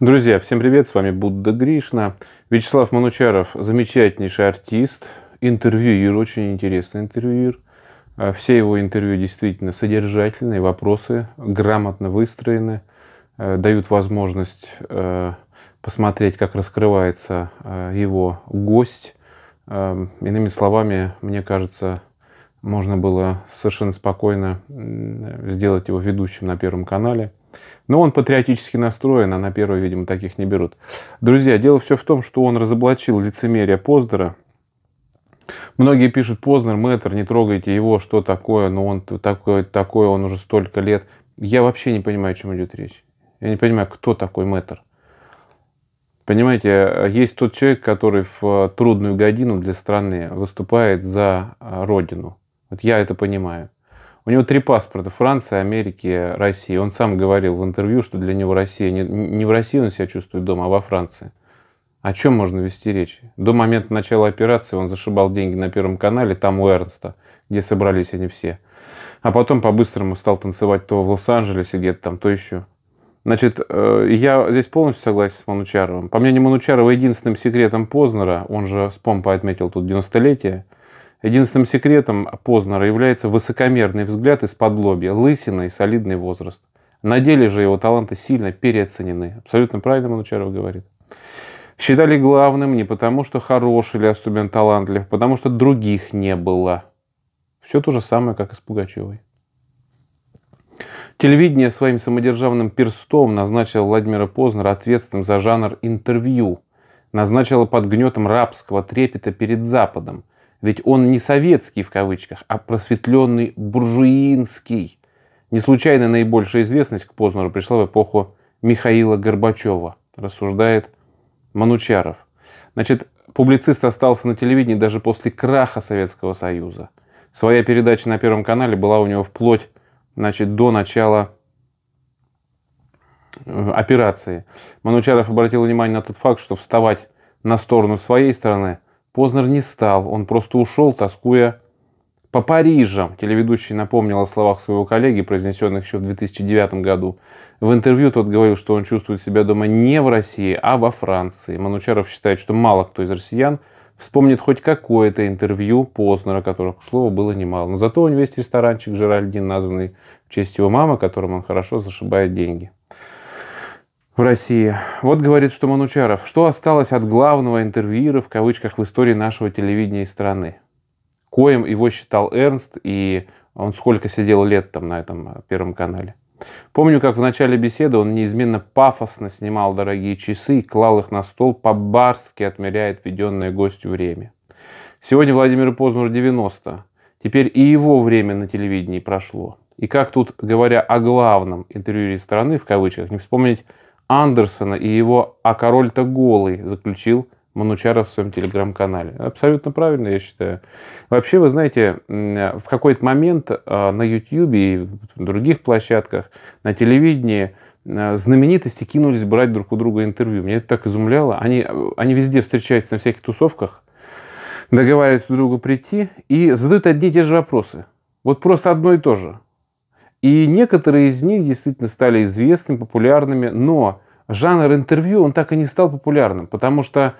Друзья, всем привет, с вами Будда Гришна. Вячеслав Манучаров – замечательнейший артист, интервьюер, очень интересный интервьюер. А, все его интервью действительно содержательные, вопросы грамотно выстроены, э, дают возможность э, посмотреть, как раскрывается э, его гость. Эм, иными словами, мне кажется, можно было совершенно спокойно сделать его ведущим на Первом канале – но он патриотически настроен, а на первую, видимо, таких не берут. Друзья, дело все в том, что он разоблачил лицемерие Поздора. Многие пишут, Познер, мэтр, не трогайте его, что такое, но он такой, такой, он уже столько лет. Я вообще не понимаю, о чем идет речь. Я не понимаю, кто такой мэтр. Понимаете, есть тот человек, который в э, трудную годину для страны выступает за э, родину. Вот я это понимаю. У него три паспорта – Франция, Америки, Россия. Он сам говорил в интервью, что для него Россия не, не в России он себя чувствует дома, а во Франции. О чем можно вести речь? До момента начала операции он зашибал деньги на Первом канале, там у Эрнста, где собрались они все. А потом по-быстрому стал танцевать то в Лос-Анджелесе где-то там, то еще. Значит, э, я здесь полностью согласен с Манучаровым. По мнению Манучарова, единственным секретом Познера, он же с помпой отметил тут 90-летие, Единственным секретом Познера является высокомерный взгляд из-под лобья, лысина и солидный возраст. На деле же его таланты сильно переоценены. Абсолютно правильно Манучаров говорит. Считали главным не потому, что хорош или особенно талантлив, а потому что других не было. Все то же самое, как и с Пугачевой. Телевидение своим самодержавным перстом назначило Владимира Познера ответственным за жанр интервью, назначило под гнетом рабского трепета перед Западом – ведь он не советский в кавычках, а просветленный буржуинский. Не случайно наибольшая известность к Познеру пришла в эпоху Михаила Горбачева, рассуждает Манучаров. Значит, публицист остался на телевидении даже после краха Советского Союза. Своя передача на Первом канале была у него вплоть значит, до начала э, операции. Манучаров обратил внимание на тот факт, что вставать на сторону своей страны Познер не стал, он просто ушел, тоскуя по Парижам. Телеведущий напомнил о словах своего коллеги, произнесенных еще в 2009 году. В интервью тот говорил, что он чувствует себя дома не в России, а во Франции. Манучаров считает, что мало кто из россиян вспомнит хоть какое-то интервью Познера, которых, к слову, было немало. Но зато у него есть ресторанчик «Жеральдин», названный в честь его мамы, которым он хорошо зашибает деньги в России. Вот говорит, что Манучаров, что осталось от главного интервьюера в кавычках в истории нашего телевидения и страны? Коем его считал Эрнст, и он сколько сидел лет там на этом э, Первом канале. Помню, как в начале беседы он неизменно пафосно снимал дорогие часы и клал их на стол, по-барски отмеряет введенное гостю время. Сегодня Владимиру Познеру 90. Теперь и его время на телевидении прошло. И как тут, говоря о главном интервьюере страны, в кавычках, не вспомнить Андерсона и его «А король-то голый» заключил Манучаров в своем телеграм-канале. Абсолютно правильно, я считаю. Вообще, вы знаете, в какой-то момент а, на YouTube и других площадках, на телевидении а, знаменитости кинулись брать друг у друга интервью. Меня это так изумляло. Они, они везде встречаются на всяких тусовках, договариваются друг другу прийти и задают одни и те же вопросы. Вот просто одно и то же. И некоторые из них действительно стали известными, популярными, но жанр интервью, он так и не стал популярным, потому что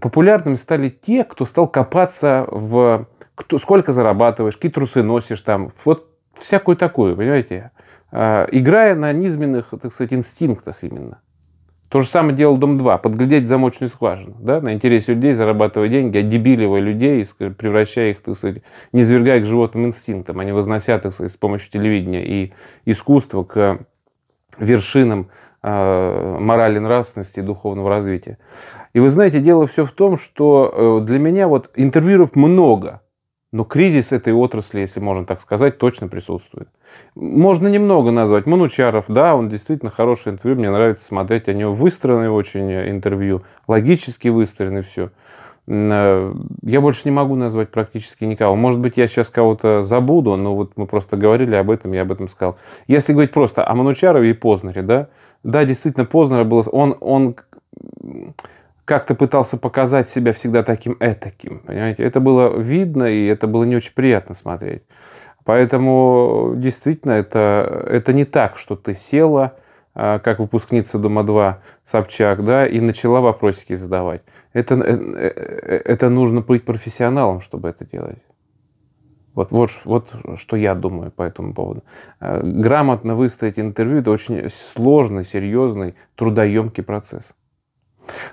популярными стали те, кто стал копаться в кто, сколько зарабатываешь, какие трусы носишь там, вот всякую такую, понимаете, а, играя на низменных, так сказать, инстинктах именно. То же самое делал Дом-2, подглядеть в замочную скважину, да, на интересе людей, зарабатывая деньги, одебиливая людей, превращая их, так сказать, низвергая к животным инстинктам, они вознося, так сказать, с помощью телевидения и искусства к вершинам э, морали, нравственности и духовного развития. И вы знаете, дело все в том, что э, для меня вот интервьюеров много, но кризис этой отрасли, если можно так сказать, точно присутствует. Можно немного назвать. Манучаров, да, он действительно хороший интервью, мне нравится смотреть. О него выстроены очень э, интервью, логически выстроены все. Э, я больше не могу назвать практически никого. Может быть, я сейчас кого-то забуду, но вот мы просто говорили об этом, я об этом сказал. Если говорить просто о Манучарове и Познере, да, да, действительно, Познер был, он, он как-то пытался показать себя всегда таким этаким, понимаете? Это было видно, и это было не очень приятно смотреть. Поэтому действительно это, это не так, что ты села, а, как выпускница Дома-2 Собчак, да, и начала вопросики задавать. Это, э, э, это нужно быть профессионалом, чтобы это делать. Вот, вот, вот что я думаю по этому поводу. А, грамотно выставить интервью – это очень сложный, серьезный, трудоемкий процесс.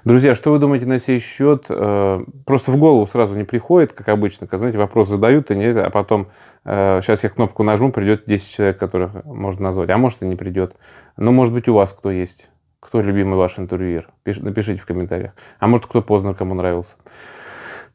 Друзья, что вы думаете на сей счет? Э, просто в голову сразу не приходит, как обычно. Когда, знаете, вопрос задают, а потом сейчас э, я кнопку нажму, придет 10 человек, которых можно назвать. А может и не придет. Но ну, может быть у вас кто есть. Кто любимый ваш интервьюер? Напишите в комментариях. А может кто поздно, кому нравился.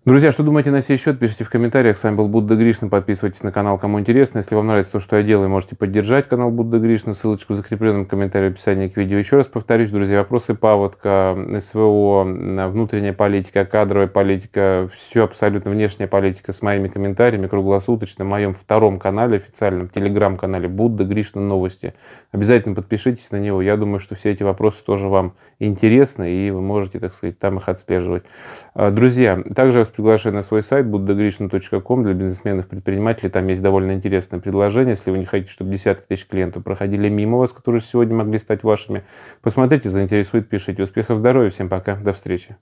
Друзья, что думаете на сей счет, пишите в комментариях. С вами был Будда Гришна. Подписывайтесь на канал, кому интересно. Если вам нравится то, что я делаю, можете поддержать канал Будда Гришна. Ссылочку в закрепленном комментарии в описании к видео. Еще раз повторюсь, друзья, вопросы паводка, СВО, внутренняя политика, кадровая политика, все абсолютно внешняя политика с моими комментариями круглосуточно на моем втором канале, официальном телеграм-канале Будда Гришна Новости. Обязательно подпишитесь на него. Я думаю, что все эти вопросы тоже вам интересны, и вы можете, так сказать, там их отслеживать. Э, друзья, также приглашаю на свой сайт buddhagrishna.com для бизнесменов, предпринимателей. Там есть довольно интересное предложение. Если вы не хотите, чтобы десятки тысяч клиентов проходили мимо вас, которые сегодня могли стать вашими, посмотрите, заинтересует, пишите. Успехов, здоровья, всем пока, до встречи.